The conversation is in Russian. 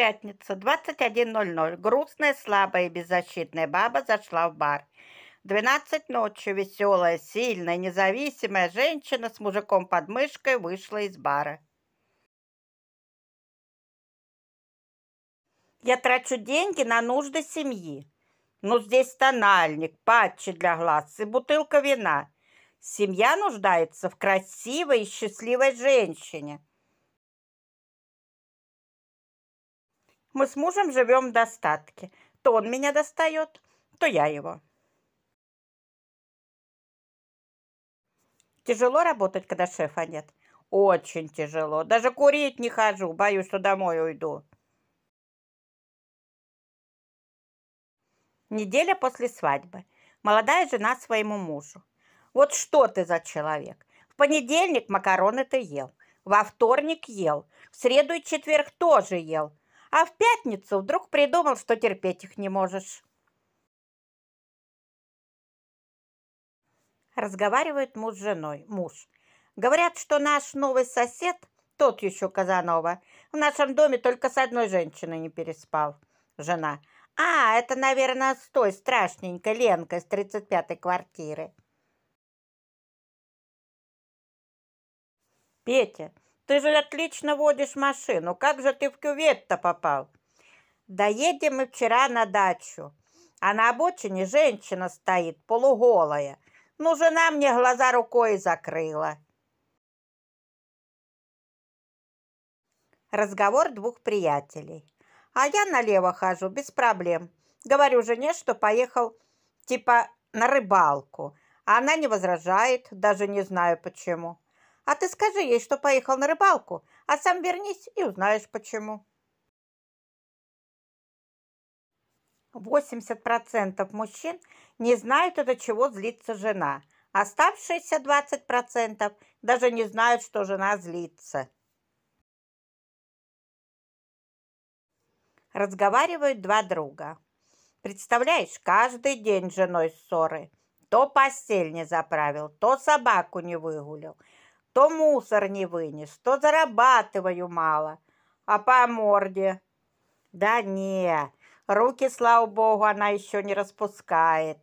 пятница, 21.00. Грустная, слабая и беззащитная баба зашла в бар. 12 ночи веселая, сильная, независимая женщина с мужиком под мышкой вышла из бара. Я трачу деньги на нужды семьи. но ну, здесь тональник, патчи для глаз и бутылка вина. Семья нуждается в красивой и счастливой женщине – Мы с мужем живем в достатке. То он меня достает, то я его. Тяжело работать, когда шефа нет? Очень тяжело. Даже курить не хожу, боюсь, что домой уйду. Неделя после свадьбы. Молодая жена своему мужу. Вот что ты за человек? В понедельник макароны ты ел, во вторник ел, в среду и четверг тоже ел, а в пятницу вдруг придумал, что терпеть их не можешь. Разговаривает муж с женой, муж. Говорят, что наш новый сосед, тот еще Казанова, в нашем доме только с одной женщиной не переспал. Жена. А, это, наверное, с той страшненькой Ленкой с 35-й квартиры. Петя, ты же отлично водишь машину. Как же ты в кювет-то попал? Доедем мы вчера на дачу. А на обочине женщина стоит, полуголая. Ну, жена мне глаза рукой закрыла. Разговор двух приятелей. А я налево хожу, без проблем. Говорю жене, что поехал, типа, на рыбалку. А она не возражает, даже не знаю почему. А ты скажи ей, что поехал на рыбалку, а сам вернись и узнаешь почему. 80% мужчин не знают, от чего злится жена. Оставшиеся 20% даже не знают, что жена злится. Разговаривают два друга. Представляешь, каждый день с женой ссоры. То постель не заправил, то собаку не выгулил – то мусор не вынес, то зарабатываю мало. А по морде? Да не, руки, слава богу, она еще не распускает.